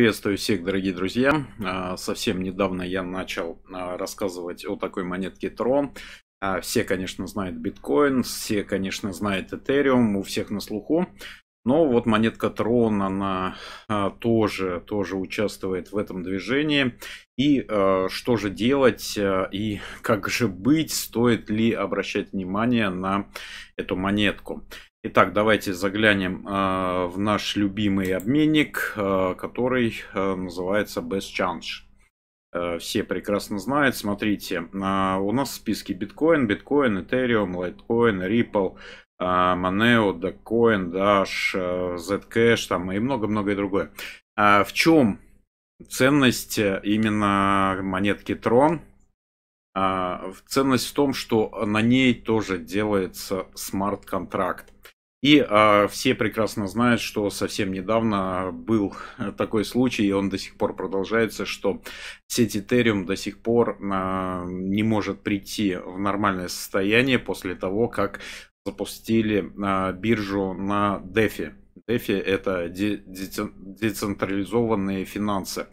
Приветствую всех, дорогие друзья. А, совсем недавно я начал а, рассказывать о такой монетке Tron. А, все, конечно, знают биткоин, все, конечно, знают Ethereum, у всех на слуху. Но вот монетка Tron, она тоже, тоже участвует в этом движении. И что же делать, и как же быть, стоит ли обращать внимание на эту монетку. Итак, давайте заглянем э, в наш любимый обменник, э, который э, называется Best Change. Э, все прекрасно знают. Смотрите, э, у нас в списке биткоин, биткоин, Ethereum, Litecoin, Ripple, э, Monero, Dogecoin, Dash, э, Zcash там, и много-многое другое. Э, в чем ценность э, именно монетки Tron? Э, ценность в том, что на ней тоже делается смарт-контракт. И а, все прекрасно знают, что совсем недавно был э, такой случай, и он до сих пор продолжается, что сеть Ethereum до сих пор а, не может прийти в нормальное состояние после того, как запустили а, биржу на DeFi. DeFi это де- децентрализованные финансы.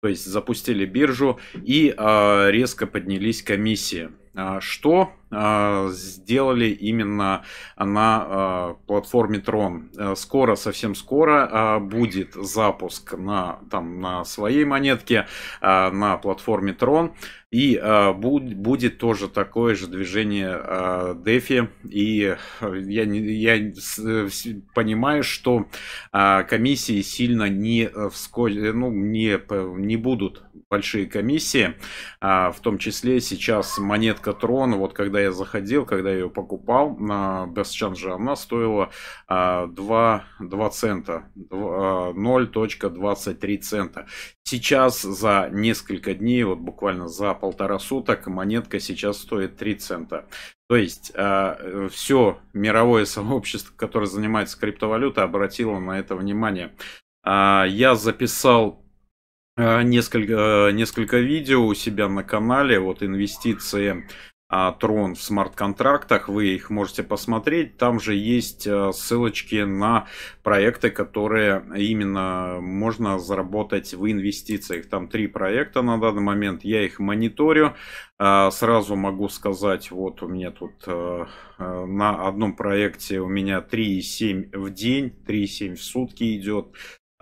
То есть запустили биржу и а, резко поднялись комиссии а, что а, сделали именно на а, платформе Tron? Э, скоро, совсем скоро будет запуск на, там, на своей монетке на платформе Tron. И будет тоже такое же движение DeFi. И э, я, я э, понимаю, что комиссии сильно не, вскользь, ну, не, не будут большие комиссии. А, в том числе сейчас монетка Трон, вот когда я заходил, когда я ее покупал на Бесчанже, она стоила 2, а, 2 цента, 0.23 а, цента. Сейчас за несколько дней, вот буквально за полтора суток, монетка сейчас стоит 3 цента. То есть э, все мировое сообщество, которое занимается криптовалютой, обратило на это внимание. Э, я записал Э, несколько, э, несколько видео у себя на канале, вот инвестиции а, Трон в смарт-контрактах, вы их можете посмотреть. Там же есть э, ссылочки на проекты, которые именно можно заработать в инвестициях. Там три проекта на данный момент, я их мониторю. А, сразу могу сказать, вот у меня тут на одном проекте у меня 3,7 в день, 3,7 в сутки идет.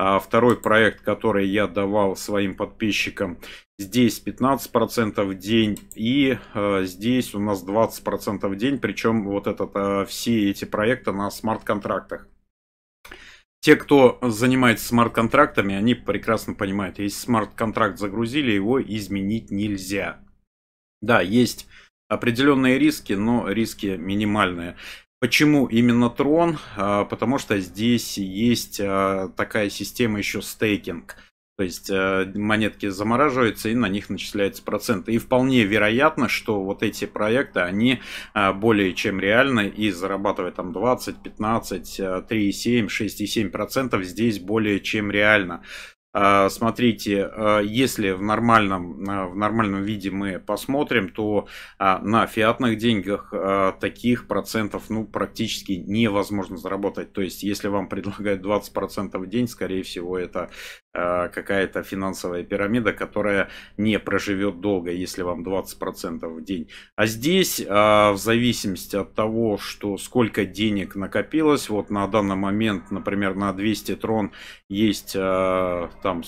А второй проект, который я давал своим подписчикам, здесь 15% в день и э, здесь у нас 20% в день, причем вот этот, э, все эти проекты на смарт-контрактах. Те, кто занимается смарт-контрактами, они прекрасно понимают, если смарт-контракт загрузили, его изменить нельзя. Да, есть определенные риски, но риски минимальные. Почему именно трон? А, потому что здесь есть а, такая система еще стейкинг. То есть а, монетки замораживаются и на них начисляются проценты. И вполне вероятно, что вот эти проекты, они более чем реальны и зарабатывать там 20, 15, 3, 7, 3,7, 7 процентов здесь более чем реально. А, смотрите, а, если в нормальном, а, в нормальном виде мы посмотрим, то на фиатных деньгах таких процентов ну, практически невозможно заработать. То есть, если вам предлагают 20% в день, скорее всего, это Э, какая-то финансовая пирамида, которая не проживет долго, если вам 20% в день. А здесь, э, в зависимости от того, что сколько денег накопилось, вот на данный момент, например, на 200 трон есть э, там,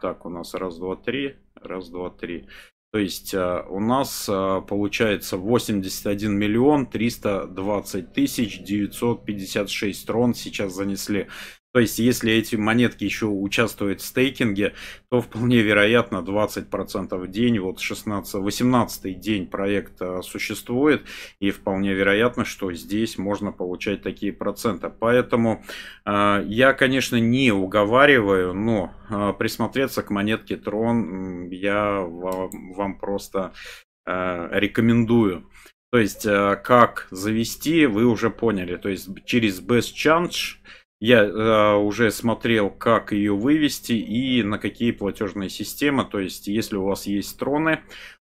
так, у нас раз, два, три, раз, два, три. То есть у нас получается 81 миллион 320 тысяч 956 трон сейчас занесли то есть, если эти монетки еще участвуют в стейкинге, то вполне вероятно 20% в день, вот 16, 18 день проекта э, существует, и вполне вероятно, что здесь можно получать такие проценты. Поэтому э, я, конечно, не уговариваю, но э, присмотреться к монетке Tron я вам, вам просто э, рекомендую. То есть, э, как завести, вы уже поняли. То есть, через Best Change я э, уже смотрел, как ее вывести и на какие платежные системы. То есть, если у вас есть троны,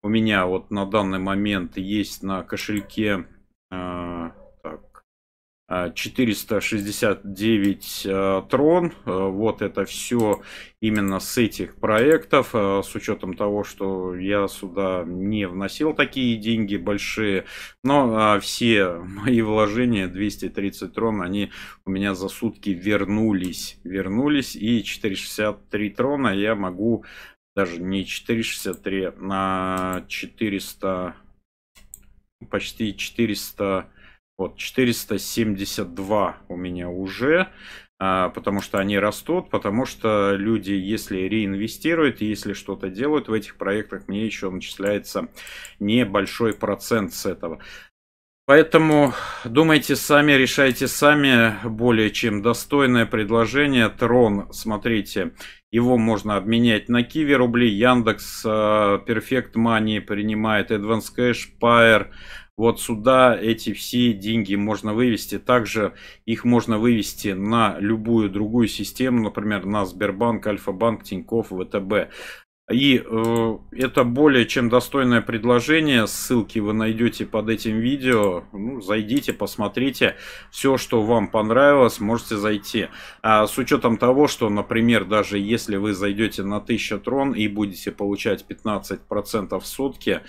у меня вот на данный момент есть на кошельке э, 469 э, э, трон. Э, вот это все именно с этих проектов, с учетом того, что я сюда не вносил такие деньги большие, но все мои вложения, 230 трон, они у меня за сутки вернулись, вернулись, и 463 трона я могу, даже не 463, на 400, почти 400 вот 472 у меня уже, а, потому что они растут, потому что люди, если реинвестируют, если что-то делают в этих проектах, мне еще начисляется небольшой процент с этого. Поэтому думайте сами, решайте сами. Более чем достойное предложение. Трон, смотрите, его можно обменять на Киви рубли. Яндекс, а, Perfect Money принимает, Advance Cash, Pair, вот сюда эти все деньги можно вывести. Также их можно вывести на любую другую систему, например, на Сбербанк, Альфа-банк, Тинькофф, ВТБ. И э, это более чем достойное предложение. Ссылки вы найдете под этим видео. Ну, зайдите, посмотрите. Все, что вам понравилось, можете зайти. А с учетом того, что, например, даже если вы зайдете на 1000 трон и будете получать 15% в сутки,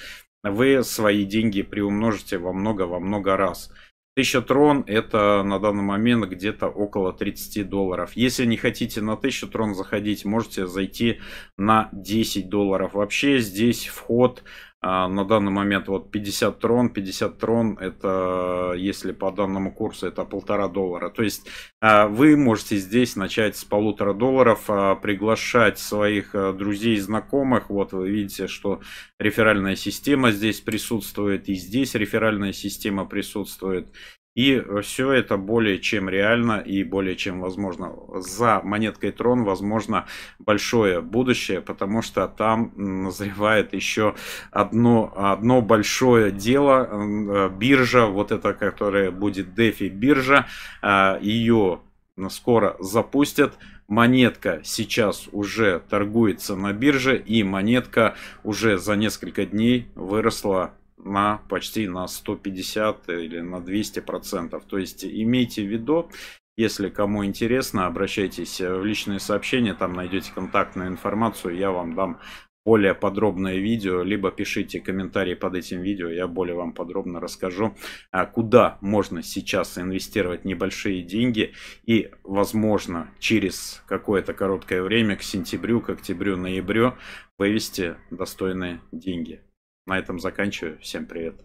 вы свои деньги приумножите во много-во много раз. 1000 трон это на данный момент где-то около 30 долларов. Если не хотите на 1000 трон заходить, можете зайти на 10 долларов. Вообще здесь вход а, на данный момент вот 50 трон, 50 трон, это, если по данному курсу, это полтора доллара. То есть а, вы можете здесь начать с полутора долларов, а, приглашать своих э, друзей знакомых. Вот вы видите, что реферальная система здесь присутствует, и здесь реферальная система присутствует. И э, все это более чем реально и более чем возможно. За монеткой Трон возможно большое будущее, потому что там назревает еще одно, одно большое дело. Э, биржа, вот это которая будет DeFi биржа, а, ее скоро запустят. Монетка сейчас уже торгуется на бирже, и монетка уже за несколько дней выросла на почти на 150 или на 200 процентов. То есть имейте в виду, если кому интересно, обращайтесь в личные сообщения, там найдете контактную информацию, я вам дам более подробное видео, либо пишите комментарии под этим видео, я более вам подробно расскажу, а, куда можно сейчас инвестировать небольшие деньги и, возможно, через какое-то короткое время, к сентябрю, к октябрю, ноябрю, вывести достойные деньги. На этом заканчиваю. Всем привет.